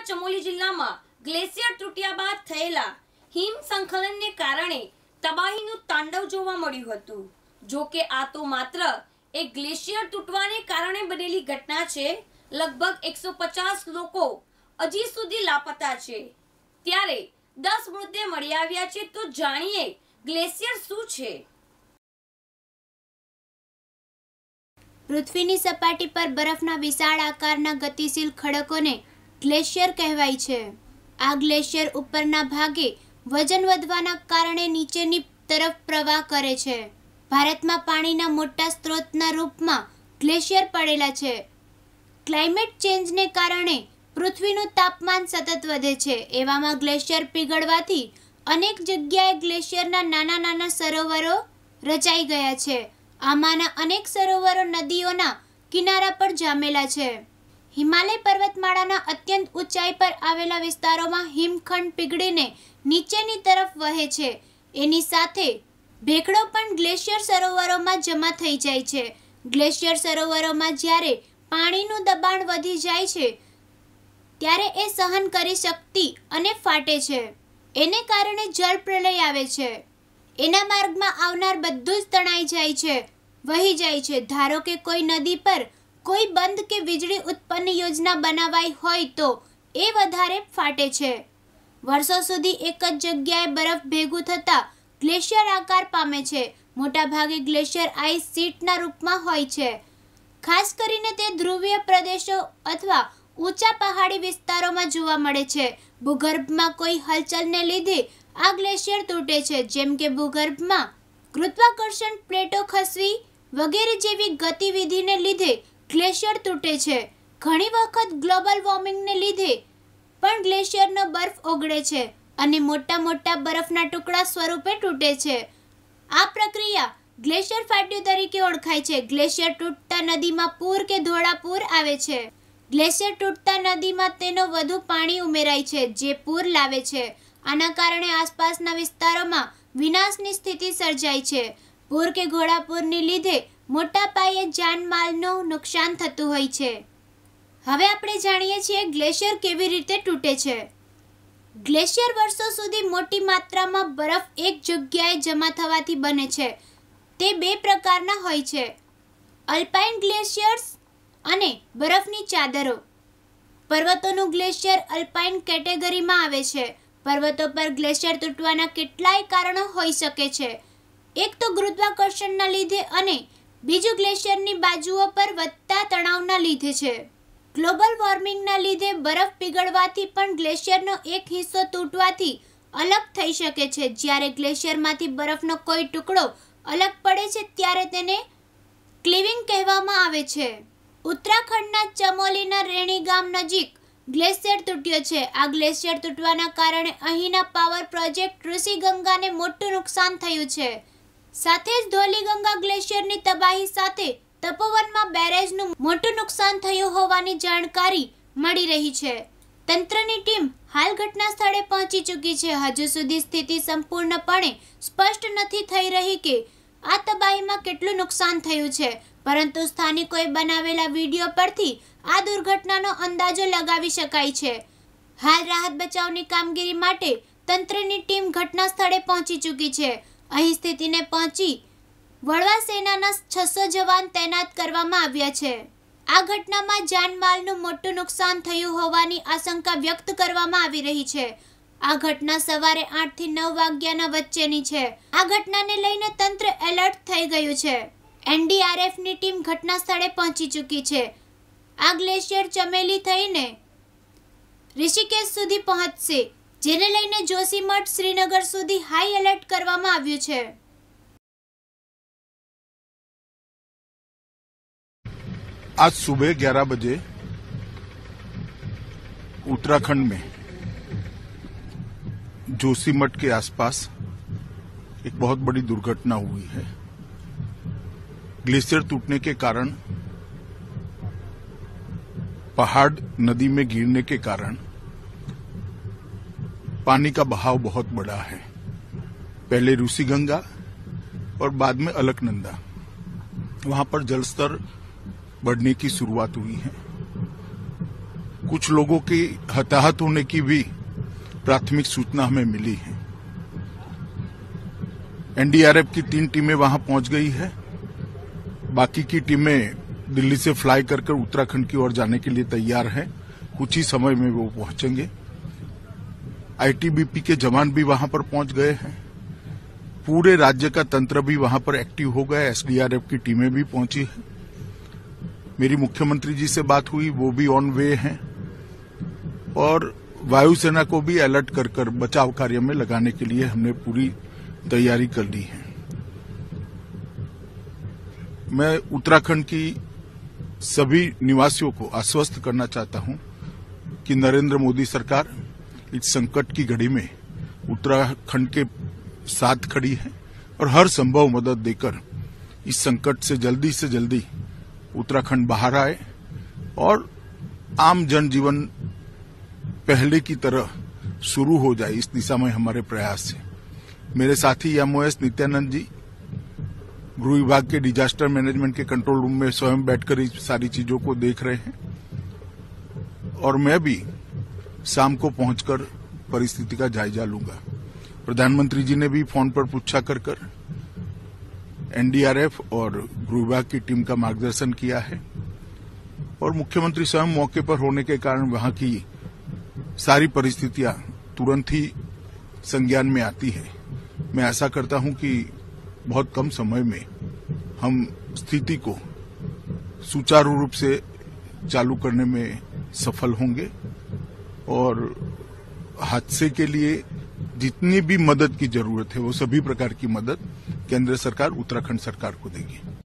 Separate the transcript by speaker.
Speaker 1: ગુજરાતના ચમોલી જિલ્લામાં ગ્લેશિયર તૂટ્યા બાદ થયેલા હિમ સંકલનને કારણે તબાહીનું તાંડવ જોવા મળ્યું હતું જો કે આ તો માત્ર એક ગ્લેશિયર તૂટવાને કારણે બનેલી ઘટના છે લગભગ એકસો લોકો હજી સુધી લાપતા છે ત્યારે દસ મૃતદેહ મળી આવ્યા છે તો જાણીએ ગ્લેશિયર શું છે પૃથ્વીની સપાટી પર બરફના વિશાળ આકારના ગતિશીલ ખડકોને ગ્લેશિયર કહેવાય છે આ ગ્લેશિયર ઉપરના ભાગે વજન વધવાના કારણે નીચેની તરફ પ્રવાહ કરે છે ભારતમાં પાણીના મોટા સ્ત્રોતના રૂપમાં ગ્લેશિયર પડેલા છે ક્લાઇમેટ ચેન્જને કારણે પૃથ્વીનું તાપમાન સતત વધે છે એવામાં ગ્લેશિયર પીગળવાથી અનેક જગ્યાએ ગ્લેશિયરના નાના નાના સરોવરો રચાઈ ગયા છે આમાંના અનેક સરોવરો નદીઓના કિનારા પર જામેલા છે હિમાલય પર્વતમાળાના અત્યંત ઊંચાઈ પર આવેલા વિસ્તારોમાં હિમખંડ પીગળીને નીચેની તરફ વહે છે એની સાથે ભેખડો પણ ગ્લેશિયર સરોવરોમાં જમા થઈ જાય છે ગ્લેશિયર સરોવરોમાં જ્યારે પાણીનું દબાણ વધી જાય છે ત્યારે એ સહન કરી શકતી અને ફાટે છે એને કારણે જળ પ્રલય આવે છે એના માર્ગમાં આવનાર બધું જ તણાઈ જાય છે વહી જાય છે ધારો કે કોઈ નદી પર કોઈ બંધ કે વીજળી ઉત્પન્ન યોજના બનાવાઈ હોય તો એ વધારે ફાટે છે વર્ષો સુધી એક જ જગ્યાએ બરફ ભેગું થતાં ગ્લેશિયર આકાર પામે છે મોટાભાગે ગ્લેશિયર આઈસ શીટના રૂપમાં હોય છે ખાસ કરીને તે ધ્રુવીય પ્રદેશો અથવા ઊંચા પહાડી વિસ્તારોમાં જોવા મળે છે ભૂગર્ભમાં કોઈ હલચલને લીધે આ ગ્લેશિયર તૂટે છે જેમ કે ભૂગર્ભમાં ગુરુત્વાકર્ષણ પ્લેટો ખસવી વગેરે જેવી ગતિવિધિને લીધે ગ્લેશિયર તૂટે છે ઘણી વખત ગ્લોબલ વોર્મિંગને લીધે પણ ગ્લેશિયરનો બરફ ઓગળે છે અને મોટા મોટા બરફના ટુકડા સ્વરૂપે તૂટે છે આ પ્રક્રિયા ગ્લેશિયર ફાટ્યું તરીકે ઓળખાય છે ગ્લેશિયર તૂટતા નદીમાં પૂર કે ધોળાપૂર આવે છે ગ્લેશિયર તૂટતા નદીમાં તેનો વધુ પાણી ઉમેરાય છે જે પૂર લાવે છે આના કારણે આસપાસના વિસ્તારોમાં વિનાશની સ્થિતિ સર્જાય છે પૂર કે ઘોડાપૂરની લીધે મોટા પાયે જાનમાલનું નુકસાન થતું હોય છે હવે આપણે જાણીએ છીએ ગ્લેશિયર કેવી રીતે તૂટે છે ગ્લેશિયર વર્ષો સુધી મોટી માત્રામાં બરફ એક જગ્યાએ જમા થવાથી બને છે તે બે પ્રકારના હોય છે અલ્પાઇન ગ્લેશિયર્સ અને બરફની ચાદરો પર્વતોનું ગ્લેશિયર અલ્પાઇન કેટેગરીમાં આવે છે પર્વતો પર ગ્લેશિયર તૂટવાના કેટલાય કારણો હોઈ શકે છે એક તો ગુરુત્વાકર્ષણના લીધે અને બીજું ગ્લેશિયરની બાજુઓ પર વધતા તણાવના લીધે છે ગ્લોબલ વોર્મિંગના લીધે બરફ પીગળવાથી પણ ગ્લેશિયરનો એક હિસ્સો તૂટવાથી અલગ થઈ શકે છે જ્યારે ગ્લેશિયરમાંથી બરફનો કોઈ ટુકડો અલગ પડે છે ત્યારે તેને ક્લિવિંગ કહેવામાં આવે છે ઉત્તરાખંડના ચમોલીના રેણી ગામ નજીક ગ્લેશિયર તૂટ્યો છે આ ગ્લેશિયર તૂટવાના કારણે અહીંના પાવર પ્રોજેક્ટ ઋષિગંગાને મોટું નુકસાન થયું છે સાથે જ ધોલીગંગા ગ્લેશિયરની તબાહી સાથે તપોવનમાં બેરેજનું મોટું નુકસાન થયું હોવાની જાણકારી મળી રહી છે તંત્રની ટીમ હાલ ઘટના સ્થળે પહોંચી ચૂકી છે હજુ સુધી સ્થિતિ સંપૂર્ણપણે સ્પષ્ટ નથી થઈ રહી કે આ તબાહીમાં કેટલું નુકસાન થયું છે પરંતુ સ્થાનિકોએ બનાવેલા વિડીયો પરથી આ દુર્ઘટનાનો અંદાજો લગાવી શકાય છે હાલ રાહત બચાવની કામગીરી માટે તંત્રની ટીમ ઘટના સ્થળે પહોંચી ચૂકી છે અહીં સ્થિતિને પહોંચી વળવા સેનાના છસો જવાન તૈનાત કરવામાં આવ્યા છે આ ઘટનામાં જાનમાલનું મોટું નુકસાન થયું હોવાની આશંકા વ્યક્ત કરવામાં આવી રહી છે આ ઘટના સવારે આઠથી નવ વાગ્યાના વચ્ચેની છે આ ઘટનાને લઈને તંત્ર એલર્ટ થઈ ગયું છે એનડીઆરએફની ટીમ ઘટના સ્થળે પહોંચી ચૂકી છે આ ગ્લેશિયર ચમેલી થઈને ઋષિકેશ સુધી પહોંચશે જેને લઈને જોશીમઠ શ્રીનગર સુધી હાઈ એલર્ટ કરવામાં આવ્યું છે
Speaker 2: आज सुबह 11 बजे उत्तराखंड में जोशीमठ के आसपास एक बहुत बड़ी दुर्घटना हुई है ग्लेशियर टूटने के कारण पहाड़ नदी में गिरने के कारण पानी का बहाव बहुत बड़ा है पहले रूसी गंगा और बाद में अलकनंदा वहां पर जलस्तर बढ़ने की शुरुआत हुई है कुछ लोगों के हताहत होने की भी प्राथमिक सूचना हमें मिली है एनडीआरएफ की तीन टीमें वहां पहुंच गई है बाकी की टीमें दिल्ली से फ्लाई कर कर उत्तराखंड की ओर जाने के लिए तैयार हैं कुछ ही समय में वो पहुंचेंगे आईटीबीपी के जवान भी वहां पर पहुंच गए हैं पूरे राज्य का तंत्र भी वहां पर एक्टिव हो गया एसडीआरएफ की टीमें भी पहुंची हैं मेरी मुख्यमंत्री जी से बात हुई वो भी ऑन वे हैं और वायुसेना को भी अलर्ट कर कर बचाव कार्य में लगाने के लिए हमने पूरी तैयारी कर ली है मैं उत्तराखंड की सभी निवासियों को आश्वस्त करना चाहता हूं कि नरेंद्र मोदी सरकार इस संकट की घड़ी में उत्तराखंड के साथ खड़ी है और हर संभव मदद देकर इस संकट से जल्दी से जल्दी उत्तराखंड बाहर आए और आम जनजीवन पहले की तरह शुरू हो जाए इस दिशा में हमारे प्रयास से मेरे साथी एमओएस नित्यानंद जी गृह विभाग के डिजास्टर मैनेजमेंट के कंट्रोल रूम में स्वयं बैठकर इस सारी चीजों को देख रहे हैं और मैं भी शाम को पहुंचकर परिस्थिति का जायजा लूंगा प्रधानमंत्री जी ने भी फोन पर पूछा कर कर एनडीआरएफ और गृह विभाग की टीम का मार्गदर्शन किया है और मुख्यमंत्री स्वयं मौके पर होने के कारण वहां की सारी परिस्थितियां तुरंत ही संज्ञान में आती है मैं आशा करता हूं कि बहुत कम समय में हम स्थिति को सुचारू रूप से चालू करने में सफल होंगे और हादसे के लिए जितनी भी मदद की जरूरत है वो सभी प्रकार की मदद केंद्र सरकार उत्तराखंड सरकार को देगी